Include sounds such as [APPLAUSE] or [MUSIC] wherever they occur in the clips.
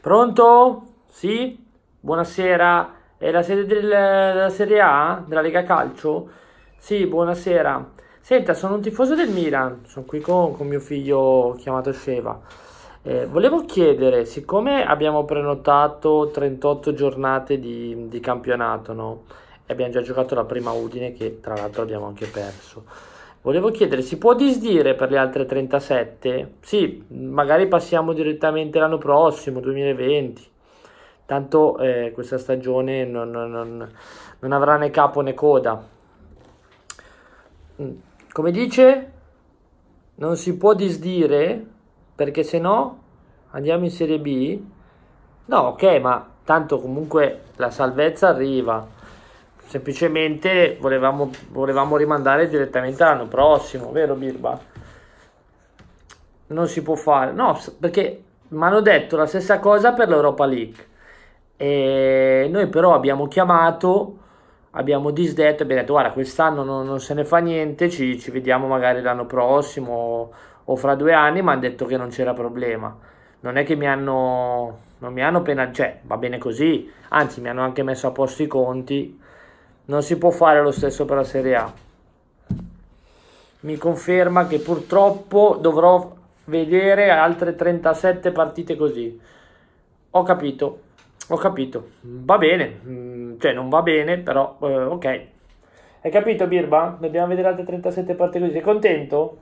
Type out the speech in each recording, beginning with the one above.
Pronto? Sì? Buonasera, è la sede del, della Serie A, della Lega Calcio? Sì, buonasera. Senta, sono un tifoso del Milan, sono qui con, con mio figlio chiamato Sheva. Eh, volevo chiedere, siccome abbiamo prenotato 38 giornate di, di campionato, no? E abbiamo già giocato la prima Udine che tra l'altro abbiamo anche perso. Volevo chiedere, si può disdire per le altre 37? Sì, magari passiamo direttamente l'anno prossimo, 2020. Tanto eh, questa stagione non, non, non, avrà né capo né coda. Mm, come dice? Non si può disdire perché se no andiamo in Serie B. No, ok, ma tanto comunque la salvezza arriva semplicemente volevamo, volevamo rimandare direttamente all'anno prossimo, vero Birba? Non si può fare, no, perché mi hanno detto la stessa cosa per l'Europa League. E noi però abbiamo chiamato, abbiamo disdetto, abbiamo detto guarda quest'anno non, non se ne fa niente, ci, ci vediamo magari l'anno prossimo o, o fra due anni, ma hanno detto che non c'era problema. Non è che mi hanno, non mi hanno penalizzato, cioè va bene così, anzi mi hanno anche messo a posto i conti non si può fare lo stesso per la Serie A. Mi conferma che purtroppo dovrò vedere altre 37 partite così. Ho capito, ho capito. Va bene, mm, cioè non va bene, però eh, ok. Hai capito Birba? Dobbiamo vedere altre 37 partite così. Sei contento?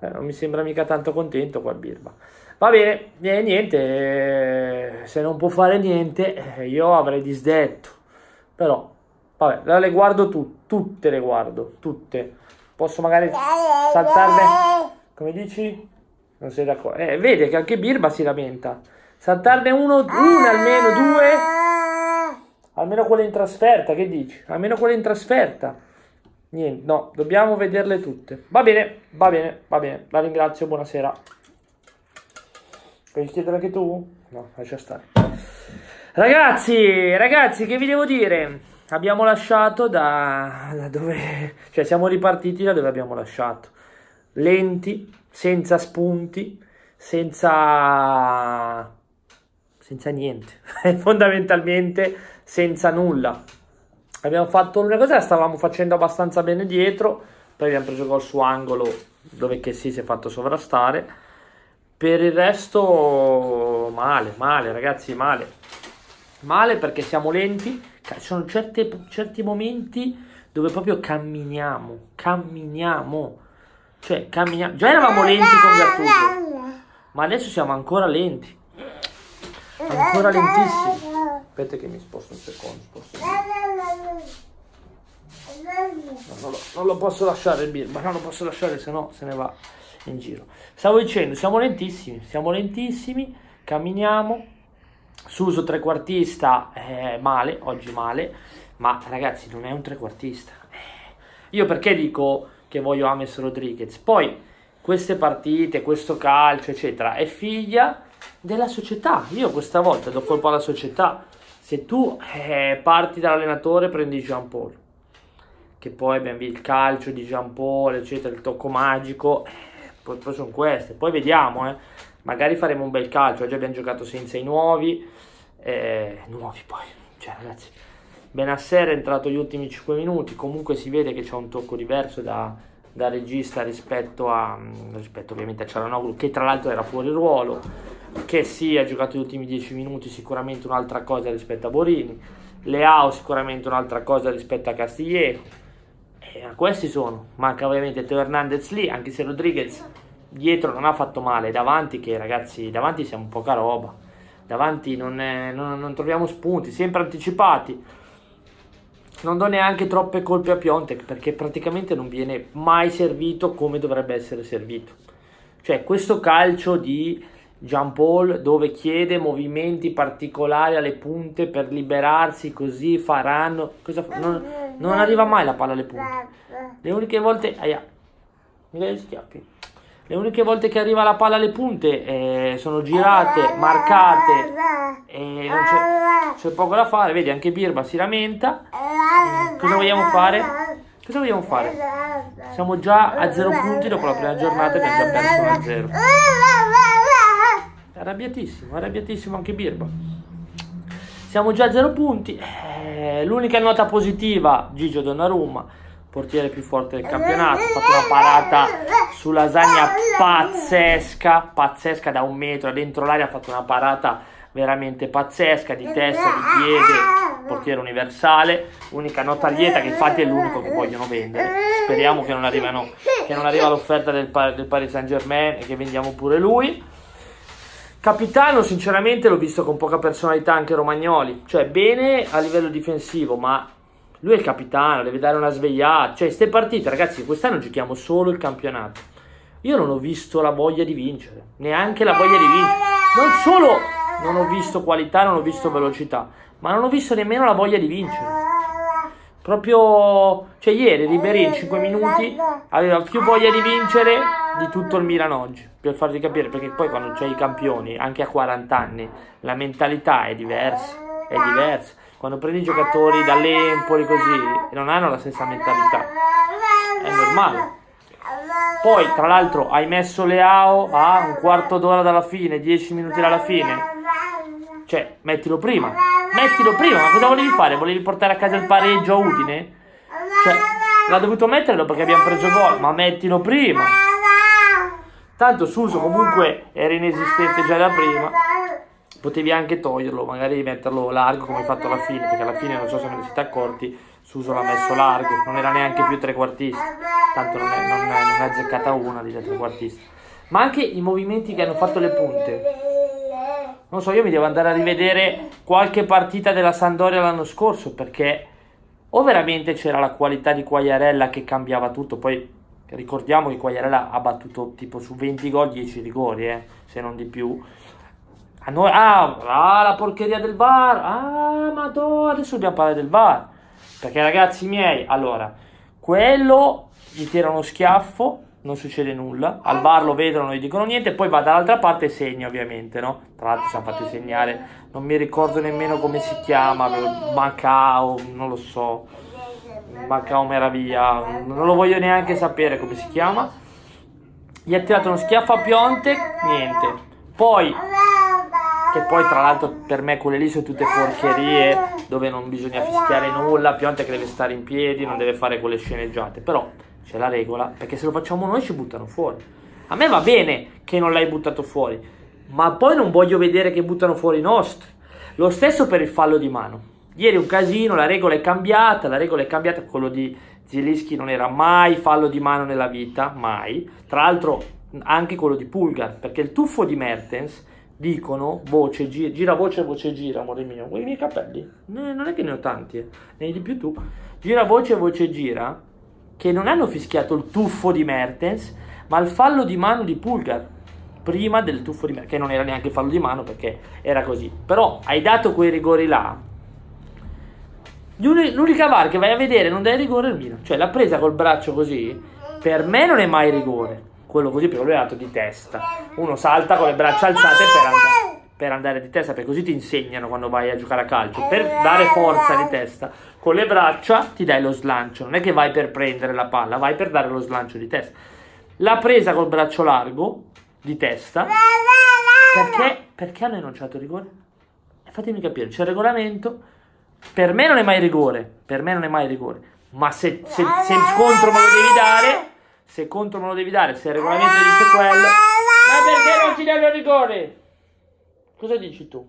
Eh, non mi sembra mica tanto contento qua Birba. Va bene, eh, niente, eh, se non può fare niente eh, io avrei disdetto, però Vabbè, le guardo tu, tutte le guardo, tutte. Posso magari saltarne... Come dici? Non sei d'accordo. Eh, vede che anche Birba si lamenta. Saltarne uno, una almeno, due. Almeno quelle in trasferta, che dici? Almeno quelle in trasferta. Niente, no, dobbiamo vederle tutte. Va bene, va bene, va bene. La ringrazio, buonasera. Puoi chiedere anche tu? No, lascia stare. Ragazzi, ragazzi, che vi devo dire? abbiamo lasciato da, da dove, cioè siamo ripartiti da dove abbiamo lasciato, lenti, senza spunti, senza, senza niente, [LAUGHS] fondamentalmente senza nulla. Abbiamo fatto una cosa, stavamo facendo abbastanza bene dietro, poi abbiamo preso gol su angolo dove che sì, si è fatto sovrastare. Per il resto male, male ragazzi, male. Male perché siamo lenti, ci sono certe, certi momenti dove proprio camminiamo, camminiamo, cioè camminiamo, già eravamo lenti con Gattuso, ma adesso siamo ancora lenti, ancora lentissimi. Aspetta che mi sposto un secondo, sposto. No, non, lo, non, lo, posso lasciare il birba, non lo posso lasciare se no se ne va in giro. Stavo dicendo, siamo lentissimi, siamo lentissimi, camminiamo, Suso trequartista eh, male, oggi male, ma ragazzi non è un trequartista. Eh, io perché dico che voglio Ames Rodriguez? Poi queste partite, questo calcio, eccetera, è figlia della società. Io questa volta do colpa alla società. Se tu eh, parti dall'allenatore prendi Jean Paul, che poi abbiamo il calcio di Jean Paul, eccetera, il tocco magico, eh, poi, poi sono queste. Poi vediamo, eh magari faremo un bel calcio, oggi abbiamo giocato senza i nuovi, eh, nuovi poi, cioè ragazzi, Benasser è entrato gli ultimi 5 minuti, comunque si vede che c'è un tocco diverso da, da regista rispetto, a, mm, rispetto ovviamente a Cialanoglu, che tra l'altro era fuori ruolo, che sì, ha giocato gli ultimi 10 minuti, sicuramente un'altra cosa rispetto a Borini, Leao sicuramente un'altra cosa rispetto a e a questi sono, manca ovviamente Teo Hernandez lì, anche se Rodriguez dietro non ha fatto male, davanti che ragazzi, davanti siamo poca roba, davanti non, è, non, non troviamo spunti, sempre anticipati. Non do neanche troppe colpe a Piontek perché praticamente non viene mai servito come dovrebbe essere servito. Cioè questo calcio di Jean Paul dove chiede movimenti particolari alle punte per liberarsi così faranno cosa fa? non, non arriva mai la palla alle punte le uniche volte aia mi dai schiaffi le uniche volte che arriva la palla alle punte eh, sono girate, eh, eh, marcate e eh, c'è, poco da fare. Vedi, anche Birba si lamenta. Cosa vogliamo fare? Cosa vogliamo fare? Siamo già a zero punti dopo la prima giornata che abbiamo perso una zero. Arrabbiatissimo, arrabbiatissimo anche Birba. Siamo già a zero punti. l'unica nota positiva, Gigio Donnarumma portiere più forte del campionato, ha fatto una parata su lasagna pazzesca, pazzesca da un metro, dentro l'area ha fatto una parata veramente pazzesca di testa, di piede, portiere universale, unica nota lieta che infatti è l'unico che vogliono vendere. Speriamo che non, arrivano, che non arriva l'offerta del, del Paris Saint Germain e che vendiamo pure lui. Capitano, sinceramente, l'ho visto con poca personalità anche Romagnoli, cioè bene a livello difensivo, ma lui è il capitano, deve dare una svegliata. Cioè, queste partite, ragazzi, quest'anno giochiamo solo il campionato. Io non ho visto la voglia di vincere, neanche la voglia di vincere. Non solo non ho visto qualità, non ho visto velocità, ma non ho visto nemmeno la voglia di vincere. Proprio, cioè ieri Ribery in 5 minuti aveva più voglia di vincere di tutto il Milan oggi, per farvi capire, perché poi quando c'è i campioni, anche a 40 anni, la mentalità è diversa, è diversa quando prendi i giocatori dall'Empoli così e non hanno la stessa mentalità è normale poi tra l'altro hai messo Leao a un quarto d'ora dalla fine 10 minuti dalla fine cioè mettilo prima mettilo prima ma cosa volevi fare? volevi portare a casa il pareggio a Udine? cioè l'ha dovuto mettere dopo che abbiamo preso gol ma mettilo prima tanto Suso comunque era inesistente già da prima potevi anche toglierlo, magari metterlo largo come hai fatto alla fine, perché alla fine non so se me ne siete accorti, Suso l'ha messo largo, non era neanche più trequartista, tanto non è, non è, non è azzeccata una di trequartista. Ma anche i movimenti che hanno fatto le punte. Non so, io mi devo andare a rivedere qualche partita della Sandoria l'anno scorso, perché o veramente c'era la qualità di Quagliarella che cambiava tutto, poi ricordiamo che Quagliarella ha battuto tipo su 20 gol 10 rigori, eh, se non di più. A noi, ah, ah, la porcheria del VAR, ah, madonna, adesso dobbiamo parlare del VAR. Perché ragazzi miei, allora, quello gli tira uno schiaffo, non succede nulla, al VAR lo vedono, non gli dicono niente, poi va dall'altra parte e segna ovviamente, no? Tra l'altro ci siamo fatti segnare, non mi ricordo nemmeno come si chiama, Macao, non lo so, Macao Meraviglia, non lo voglio neanche sapere come si chiama. Gli ha tirato uno schiaffo a Pionte, niente. Poi che poi tra l'altro per me quelle lì sono tutte porcherie dove non bisogna fischiare nulla, Pionte che deve stare in piedi, non deve fare quelle sceneggiate, però c'è la regola, perché se lo facciamo noi ci buttano fuori. A me va bene che non l'hai buttato fuori, ma poi non voglio vedere che buttano fuori i nostri. Lo stesso per il fallo di mano. Ieri un casino, la regola è cambiata, la regola è cambiata, quello di Zielinski non era mai fallo di mano nella vita, mai. Tra l'altro anche quello di Pulgar, perché il tuffo di Mertens dicono voce, gira, gira voce, voce gira, amore mio. Vuoi i miei capelli? non è che ne ho tanti, eh. ne hai di più tu. Gira voce, voce gira, che non hanno fischiato il tuffo di Mertens, ma il fallo di mano di Pulgar, prima del tuffo di Mertens, che non era neanche fallo di mano perché era così. Però hai dato quei rigori là. L'unica VAR che vai a vedere non dai rigore al Milan, cioè l'ha presa col braccio così, per me non è mai rigore quello così perché lui è andato di testa. Uno salta con le braccia alzate per andare per andare di testa, perché così ti insegnano quando vai a giocare a calcio. Per dare forza di testa, con le braccia ti dai lo slancio. Non è che vai per prendere la palla, vai per dare lo slancio di testa. La presa col braccio largo di testa. Perché, perché hanno enunciato rigore? Eh, fatemi capire, c'è il regolamento. Per me non è mai rigore, per me non è mai rigore. Ma se, se, se il scontro me lo devi dare, se contro non lo devi dare, se il regolamento dice quello, ma perché non ti danno rigore? Cosa dici tu?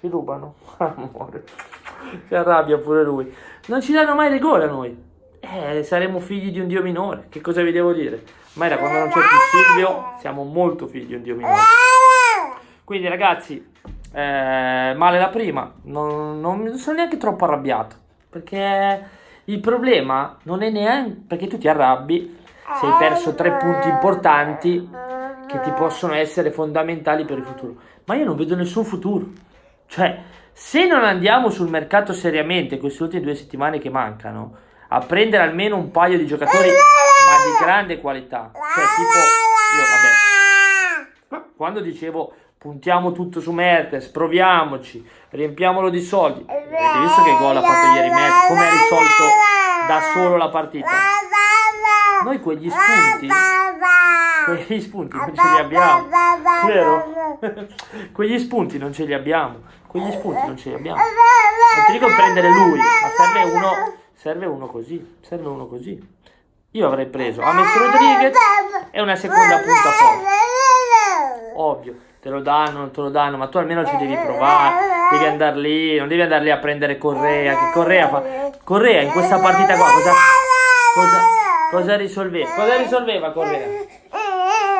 Ci rubano, [LAUGHS] amore, si arrabbia pure lui. Non ci danno mai rigore a noi, eh, saremo figli di un dio minore, che cosa vi devo dire? Ma era quando non c'è più figlio, siamo molto figli di un dio minore. Quindi ragazzi, eh, male la prima, non, non sono neanche troppo arrabbiato, perché il problema non è neanche, perché tu ti arrabbi, sei perso tre punti importanti che ti possono essere fondamentali per il futuro. Ma io non vedo nessun futuro. Cioè, se non andiamo sul mercato seriamente queste ultime due settimane che mancano, a prendere almeno un paio di giocatori, ma di grande qualità, cioè tipo, io vabbè, quando dicevo puntiamo tutto su Mertens, proviamoci, riempiamolo di soldi, avete visto che gol ha fatto ieri Mertens, come ha risolto da solo la partita? Noi quegli eh, spunti, quegli spunti non eh, ce li abbiamo, vero? [LAUGHS] quegli spunti non ce li abbiamo, quegli spunti non ce li abbiamo. Eh, non ti dico prendere lui, ma serve uno, serve uno così, serve uno così. Io avrei preso Ames Rodriguez e una seconda punta forte. Ovvio, te lo danno, non te lo danno, ma tu almeno ci devi provare devi andare lì, non devi andare lì a prendere Correa, che Correa fa... Correa in questa partita qua cosa... cosa Cosa risolveva? Cosa risolveva Correa?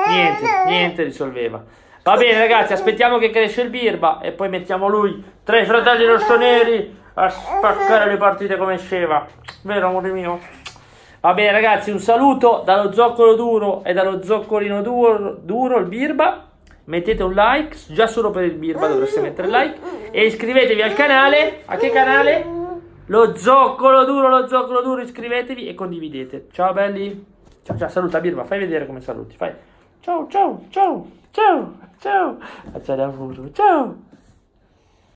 Niente, niente risolveva. Va bene ragazzi, aspettiamo che cresce il Birba e poi mettiamo lui, tre fratelli rossoneri, a spaccare le partite come sceva. Vero amore mio? Va bene ragazzi, un saluto dallo zoccolo duro e dallo zoccolino duro, duro il Birba. Mettete un like, già solo per il Birba dovreste mettere like. E iscrivetevi al canale. A che canale? Lo zoccolo duro, lo zoccolo duro, iscrivetevi e condividete. Ciao belli. Ciao, ciao, saluta Birba, fai vedere come saluti, fai. Ciao, ciao, ciao, ciao, ciao. Ciao, ciao.